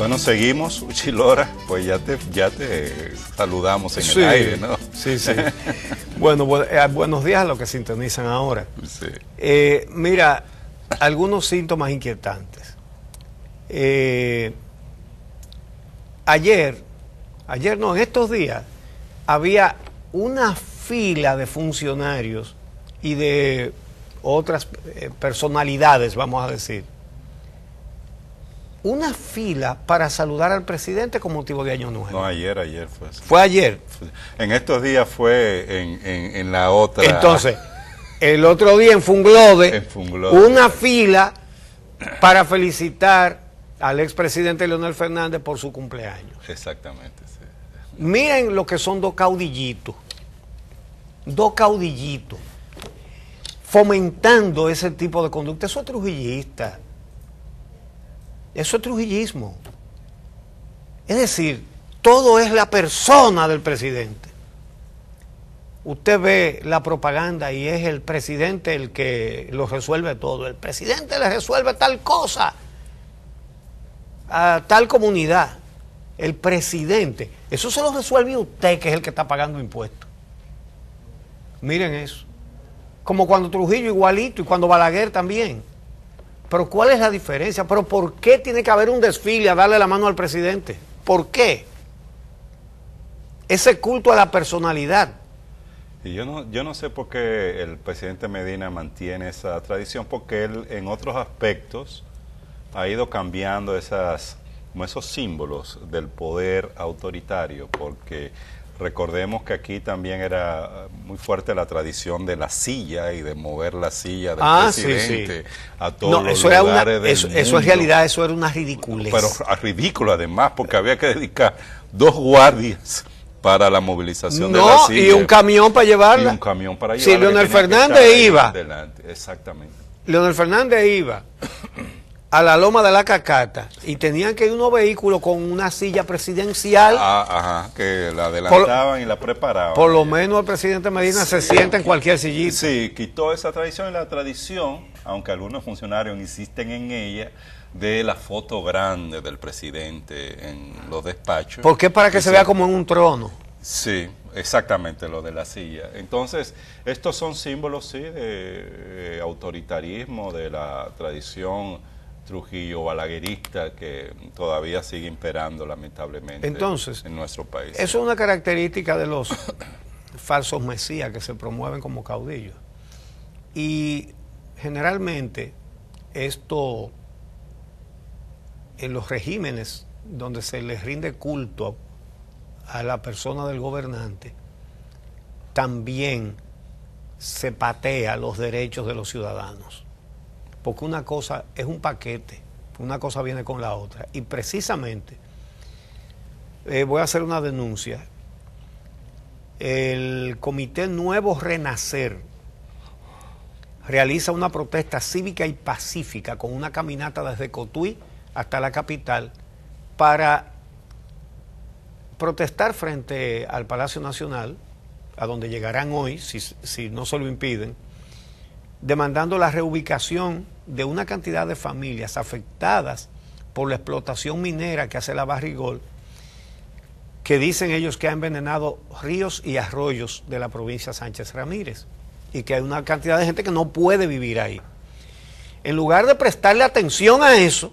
Bueno, seguimos, Uchilora, pues ya te, ya te saludamos en el aire, ¿no? Sí, sí. bueno, eh, buenos días a los que sintonizan ahora. Eh, mira, algunos síntomas inquietantes. Eh, ayer, ayer no, en estos días, había una fila de funcionarios y de otras personalidades, vamos a decir, una fila para saludar al presidente con motivo de Año Nuevo. No, ayer, ayer fue así. ¿Fue ayer? En estos días fue en, la otra. Entonces, el otro día en Funglode, en una fila para felicitar al expresidente Leonel Fernández por su cumpleaños. Exactamente. Sí. Miren lo que son dos caudillitos. Dos caudillitos. Fomentando ese tipo de conducta. Eso es trujillista. Eso es trujillismo. Es decir, todo es la persona del presidente. Usted ve la propaganda y es el presidente el que lo resuelve todo. El presidente le resuelve tal cosa a tal comunidad. El presidente. Eso se lo resuelve usted que es el que está pagando impuestos. Miren eso. Como cuando Trujillo igualito y cuando Balaguer también. Pero ¿cuál es la diferencia? ¿Pero por qué tiene que haber un desfile a darle la mano al presidente? ¿Por qué? Ese culto a la personalidad. Y yo no, yo no sé por qué el presidente Medina mantiene esa tradición, porque él en otros aspectos ha ido cambiando esas, esos símbolos del poder autoritario, porque Recordemos que aquí también era eh, muy fuerte la tradición de la silla y de mover la silla del ah, presidente a todos los lugares eso, en realidad eso era una ridiculez. Pero ridículo además, porque había que dedicar dos guardias para la movilización de la silla. y un camión para llevarla. Y un camión para llevarla. Sí, Leonel Fernández iba. exactamente. Leonel Fernández iba a la loma de la cacata y tenían que ir unos vehículos con una silla presidencial. Ah, ajá, que la adelantaban y la preparaban. Por lo menos el presidente Medina se sienta en cualquier sillita. Sí, quitó esa tradición y la tradición, aunque algunos funcionarios insisten en ella, de la foto grande del presidente en los despachos. Porque qué? para que, se vea como en un trono. Sí, exactamente lo de la silla. Entonces, estos son símbolos, sí, de eh, autoritarismo, de la tradición Trujillo balaguerista que todavía sigue imperando lamentablemente Entonces, en nuestro país. Eso es una característica de los falsos mesías que se promueven como caudillos. Y generalmente esto en los regímenes donde se les rinde culto a la persona del gobernante, también se patea los derechos de los ciudadanos porque una cosa es un paquete, una cosa viene con la otra. Y precisamente eh, voy a hacer una denuncia. El Comité Nuevo Renacer realiza una protesta cívica y pacífica con una caminata desde Cotuí hasta la capital para protestar frente al Palacio Nacional, a donde llegarán hoy, si, si no se lo impiden demandando la reubicación de una cantidad de familias afectadas por la explotación minera que hace la Barrigol, que dicen ellos que ha envenenado ríos y arroyos de la provincia Sánchez Ramírez y que hay una cantidad de gente que no puede vivir ahí. En lugar de prestarle atención a eso,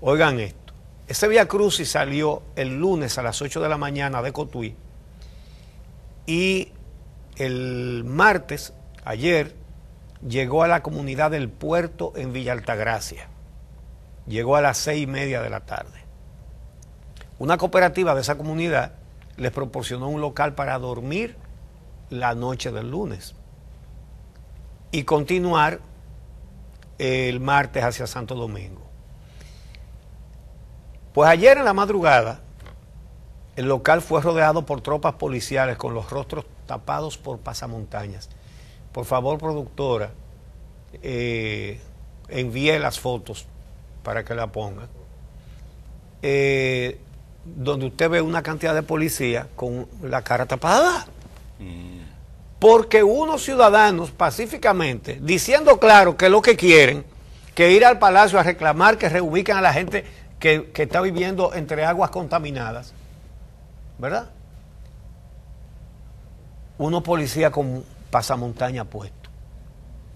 oigan esto, ese Via Crucis salió el lunes a las 8 de la mañana de Cotuí y el martes Ayer llegó a la comunidad del puerto en Villa Altagracia. Llegó a las seis y media de la tarde. Una cooperativa de esa comunidad les proporcionó un local para dormir la noche del lunes y continuar el martes hacia Santo Domingo. Pues ayer en la madrugada el local fue rodeado por tropas policiales con los rostros tapados por pasamontañas. Por favor, productora, eh, envíe las fotos para que la ponga. Eh, donde usted ve una cantidad de policía con la cara tapada. Mm. Porque unos ciudadanos pacíficamente, diciendo claro que lo que quieren, que ir al palacio a reclamar que reubican a la gente que, está viviendo entre aguas contaminadas, ¿verdad? Uno policía con pasamontaña puesto.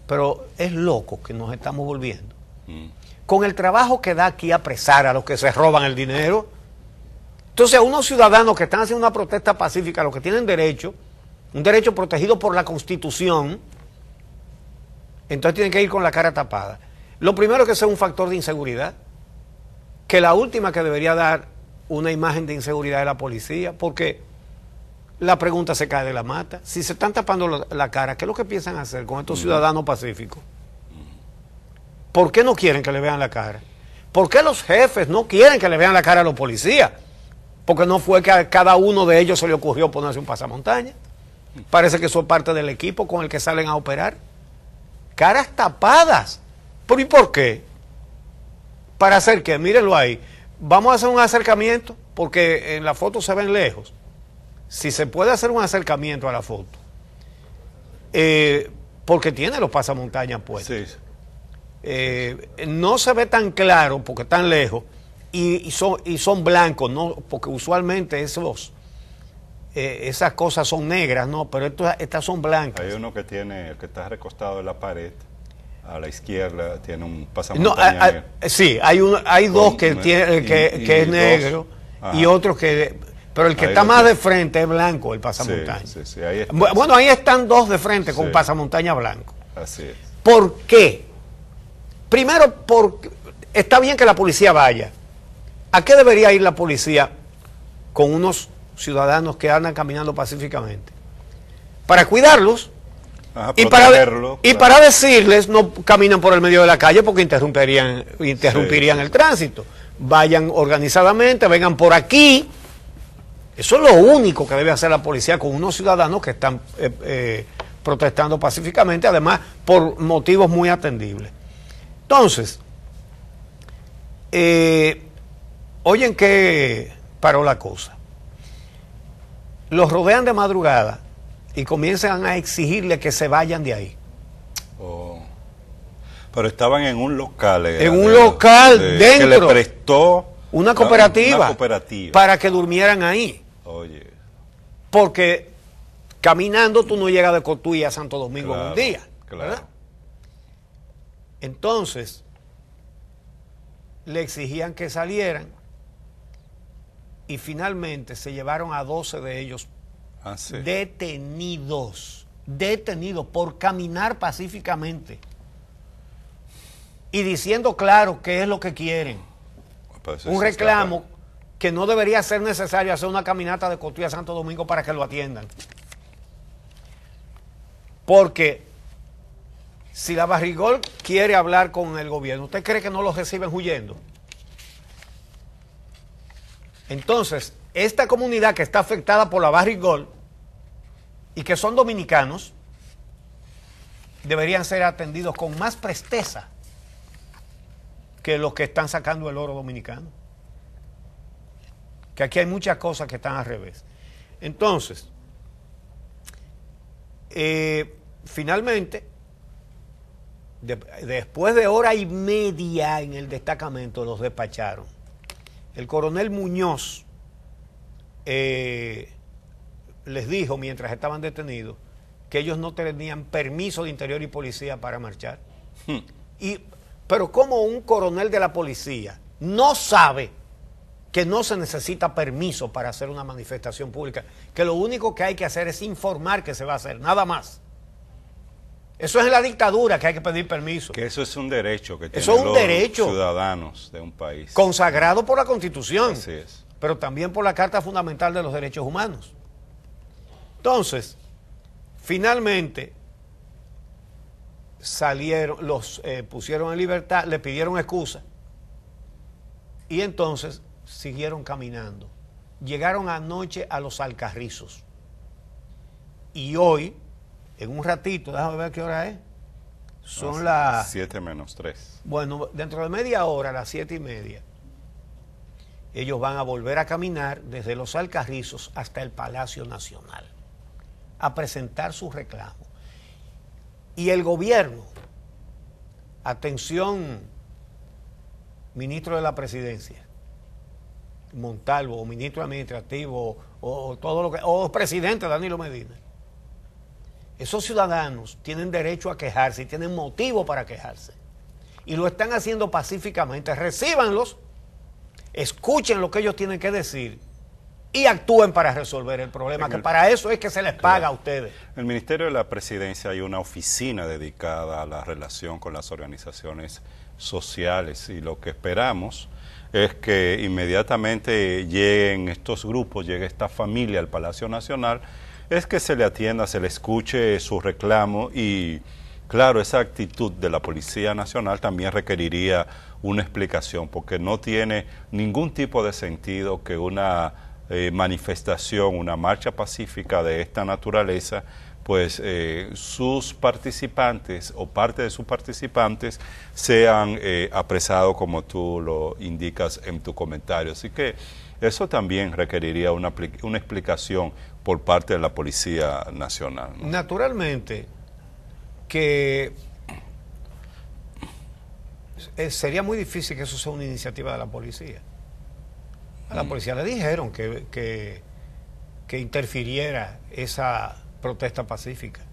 Pero es loco que nos estamos volviendo. Mm. Con el trabajo que da aquí apresar a los que se roban el dinero. Entonces, a unos ciudadanos que están haciendo una protesta pacífica, los que tienen derecho, un derecho protegido por la Constitución, entonces tienen que ir con la cara tapada. Lo primero que sea un factor de inseguridad, que la última que debería dar una imagen de inseguridad es la policía, porque la pregunta se cae de la mata. Si se están tapando la, cara, ¿qué es lo que piensan hacer con estos mm. ciudadanos pacíficos? ¿Por qué no quieren que le vean la cara? ¿Por qué los jefes no quieren que le vean la cara a los policías? Porque no fue que a cada uno de ellos se le ocurrió ponerse un pasamontaña. Parece que son parte del equipo con el que salen a operar. Caras tapadas. ¿Por y por qué? ¿Para hacer qué? Mírenlo ahí. Vamos a hacer un acercamiento porque en la foto se ven lejos si se puede hacer un acercamiento a la foto, eh, porque tiene los pasamontañas puestos. Sí. Eh, no se ve tan claro porque están lejos y, son, blancos, ¿no? porque usualmente esos, eh, esas cosas son negras, no, pero estas son blancas. Hay uno que tiene, el que está recostado en la pared. A la izquierda tiene un pasamontañas. No, sí, hay, hay dos que, tiene, que, es negro y otro que pero el que está más de frente es blanco, el pasamontaña. bueno, ahí están dos de frente con pasamontaña blanco. Así es. ¿Por qué? Primero, porque está bien que la policía vaya. ¿A qué debería ir la policía con unos ciudadanos que andan caminando pacíficamente? Para cuidarlos y, para, decirles no caminan por el medio de la calle porque interrumpirían el tránsito. Vayan organizadamente, vengan por aquí eso es lo único que debe hacer la policía con unos ciudadanos que están eh, eh, protestando pacíficamente, además por motivos muy atendibles. Entonces, eh, oyen que paró la cosa. Los rodean de madrugada y comienzan a exigirle que se vayan de ahí. Oh. Pero estaban en un local. Eh, en un local dentro. Que le prestó una cooperativa, una cooperativa para que durmieran ahí. Porque caminando tú no llegas de Cotuí a Santo Domingo en un día. Entonces, le exigían que salieran y finalmente se llevaron a 12 de ellos ah, detenidos, detenidos por caminar pacíficamente y diciendo claro qué es lo que quieren. Pues, pues, un reclamo que no debería ser necesario hacer una caminata de Cotuí a Santo Domingo para que lo atiendan. Porque si la Barrigol quiere hablar con el gobierno, ¿usted cree que no los reciben huyendo? Entonces, esta comunidad que está afectada por la Barrigol y que son dominicanos, deberían ser atendidos con más presteza que los que están sacando el oro dominicano que aquí hay muchas cosas que están al revés. Entonces, eh, finalmente, después de hora y media en el destacamento, los despacharon. El coronel Muñoz eh, les dijo, mientras estaban detenidos, que ellos no tenían permiso de interior y policía para marchar. Hmm. Y, pero como un coronel de la policía no sabe que no se necesita permiso para hacer una manifestación pública, que lo único que hay que hacer es informar que se va a hacer, nada más. Eso es la dictadura que hay que pedir permiso. Que eso es un derecho que tienen los ciudadanos de un país. Consagrado por la Constitución. Así es. Pero también por la Carta Fundamental de los Derechos Humanos. Entonces, finalmente salieron, los eh, pusieron en libertad, le pidieron excusa. Y entonces siguieron caminando. Llegaron anoche a los Alcarrizos. Y hoy, en un ratito, déjame ver qué hora es. Son las... 7 menos 3. Bueno, dentro de media hora, las 7 y media, ellos van a volver a caminar desde los Alcarrizos hasta el Palacio Nacional a presentar su reclamo. Y el gobierno, atención, ministro de la Presidencia, Montalvo, o ministro administrativo, o, todo lo que, o presidente Danilo Medina. Esos ciudadanos tienen derecho a quejarse y tienen motivo para quejarse. Y lo están haciendo pacíficamente. Recíbanlos, escuchen lo que ellos tienen que decir y actúen para resolver el problema, que para eso es que se les paga a ustedes. En el Ministerio de la Presidencia hay una oficina dedicada a la relación con las organizaciones sociales y lo que esperamos es que inmediatamente lleguen estos grupos, llegue esta familia al Palacio Nacional, es que se le atienda, se le escuche su reclamo y claro, esa actitud de la Policía Nacional también requeriría una explicación, porque no tiene ningún tipo de sentido que una eh, manifestación, una marcha pacífica de esta naturaleza, pues eh, sus participantes o parte de sus participantes sean eh, apresados como tú lo indicas en tu comentario. Así que eso también requeriría una, explicación por parte de la Policía Nacional. Naturalmente que eh, sería muy difícil que eso sea una iniciativa de la policía. A la mm. policía le dijeron que, que interfiriera esa protesta pacífica.